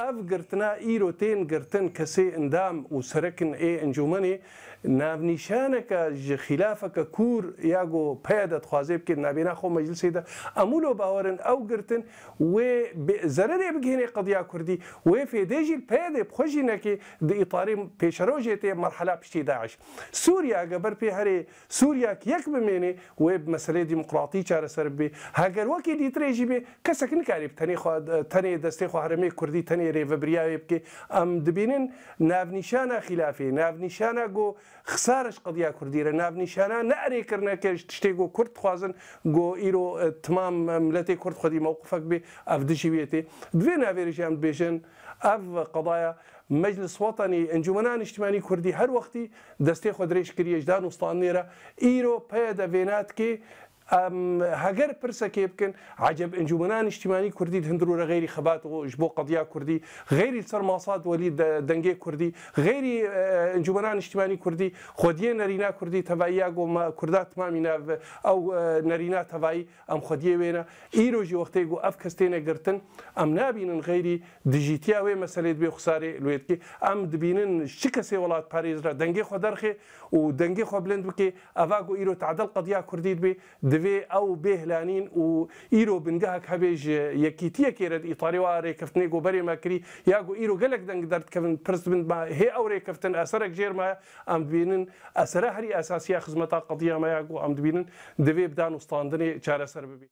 ev girtina îro tên girtin kesê endam û serekin ê encumenê navnîşaneke ji xîlafeke kûr ya got peya de dixwazê bikin nabêna xwe meclisê de emûlo bawerin ew girtin wê zererê bigihînê qediya Kurdî wê fêdê jî peyedê xwe jî neke di îtarê pêşerojê tê merhela piştî Daeş. Sûriya geber pê herê Sûriyak yek bimênê wê bi meselê demokratî çareser bibê. Heger wekî dîtirê jî bê kesek nikarî tenê destê xwe heremê Kurdî tenê نێرێ بەبریاوێ بکە ئەم دبینن ناونیشانە خلافی ناونیشانە گۆ خسارش قدیا کوردیرە ناونیشانە نەرێکردنەکە شتێک گۆ کورد خوازن گۆ ئیرۆ تمام ملەتی کورد خودی مووقفەک بێ ئەف دژی وێتێ دوێ ناوێریژیان بێژن ئەف قەدایە مجلس وطنی ئەنجومەان نیشتمانی کوردی هەر وەختی دەستێ خۆ درێژ کریەشدان وستان نێرە ئیرۆ پێ دەبێنات کێ هەگەر پرسەکێ بکەن عجب ئەنجومنان نیشتیمانی کوردی هەندرو لە غیری خەبات و ژ بۆ قەدیا کوردی غیری سەر ماسات وەلی دەنگێ کوردی غیری ئەنجومنان نیشتیمانی کوردی خودیە نەرینا کوردی تەواایی گۆمە کوردات تمامی ناو ئەو نەرینا تەواایی ئەم خودیە وێنە ئیرۆژی وەختەی گو ئەف کەستێنە گرتن ئەم نبینن غیری دژیتیا وێ مەسلێت بێ خسارێ لێتکی ئەم دبینن چ کەسێ وڵات پارێزرا دەنگێ خۆ دەرخێ و دەنگێ خۆ بلند بکێ ئەڤاگ و ئیرۆ تعدەل قەدیا کوردیت بێ دەبێ ئەو بێهلانین و ئیرۆ بنگەهک هەبێژ یەکیتیە کێرت ئیتاالی و ڕێکەفتنی گۆ بەرێمەکری یاگو ئیر و گەلک دەنگ دەردکەون پرست بن هێ ئەو ڕێکەفتن ئەسەرک ژێرمە ئەم دوێنن ئەسرە هەری ئاساسیە خزمەتا قەدیامەیە گو ئەم دوبینن دەبێ بدان وستاندنێ چارەسەر ببی